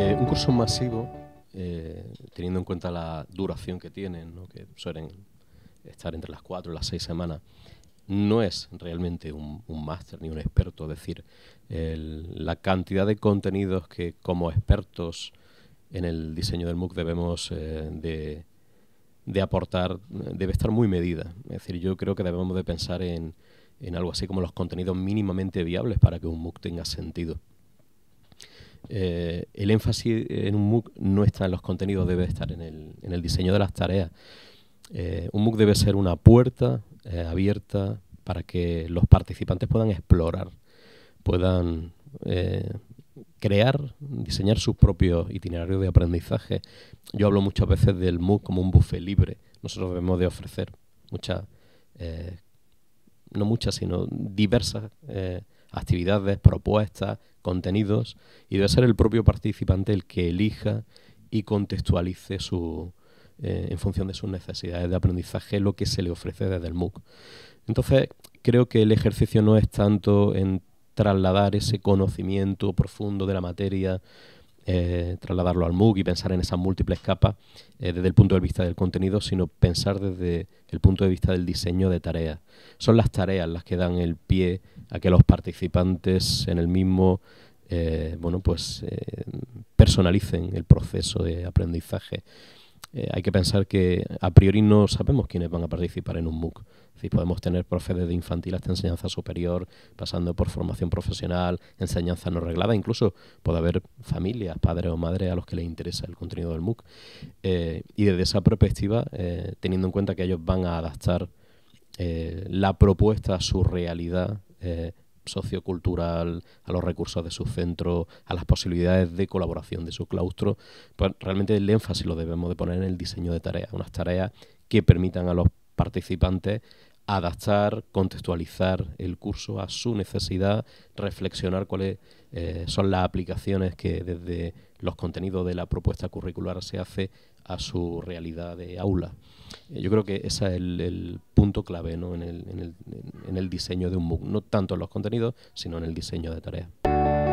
Eh, un mm. curso masivo, eh, teniendo en cuenta la duración que tienen, que suelen estar entre las cuatro y las seis semanas, no es realmente un, máster ni un experto. Es decir, la cantidad de contenidos que como expertos en el diseño del MOOC debemos eh, de, aportar debe estar muy medida. Es decir, yo creo que debemos de pensar en, en algo así como los contenidos mínimamente viables para que un MOOC tenga sentido. Eh, el énfasis en un MOOC no está en los contenidos, debe estar en el, en el diseño de las tareas. Eh, un MOOC debe ser una puerta eh, abierta para que los participantes puedan explorar, puedan crear, diseñar sus propios itinerarios de aprendizaje. Yo hablo muchas veces del MOOC como un buffet libre. Nosotros debemos de ofrecer muchas, no muchas, sino diversas actividades, propuestas, contenidos, y debe ser el propio participante el que elija y contextualice su, eh, en función de sus necesidades de aprendizaje lo que se le ofrece desde el MOOC. Entonces, creo que el ejercicio no es tanto en trasladar ese conocimiento profundo de la materia eh, trasladarlo al MOOC y pensar en esas múltiples capas eh, desde el punto de vista del contenido, sino pensar desde el punto de vista del diseño de tareas. Son las tareas las que dan el pie a que los participantes en el mismo eh, bueno, pues, personalicen el proceso de aprendizaje. Eh, hay que pensar que a priori no sabemos quiénes van a participar en un MOOC. Si podemos tener profes de infantil hasta enseñanza superior, pasando por formación profesional, enseñanza no reglada, incluso puede haber familias, padres o madres a los que les interesa el contenido del MOOC. Eh, y desde esa perspectiva, eh, teniendo en cuenta que ellos van a adaptar la propuesta a su realidad, sociocultural, a los recursos de su centro, a las posibilidades de colaboración de su claustro, pues realmente el énfasis lo debemos de poner en el diseño de tareas, unas tareas que permitan a los participantes adaptar, contextualizar el curso a su necesidad, reflexionar cuáles eh, son las aplicaciones que desde los contenidos de la propuesta curricular se hace a su realidad de aula. Eh, yo creo que ese es el, punto clave ¿no? en, el, en el diseño de un MOOC, no tanto en los contenidos, sino en el diseño de tareas.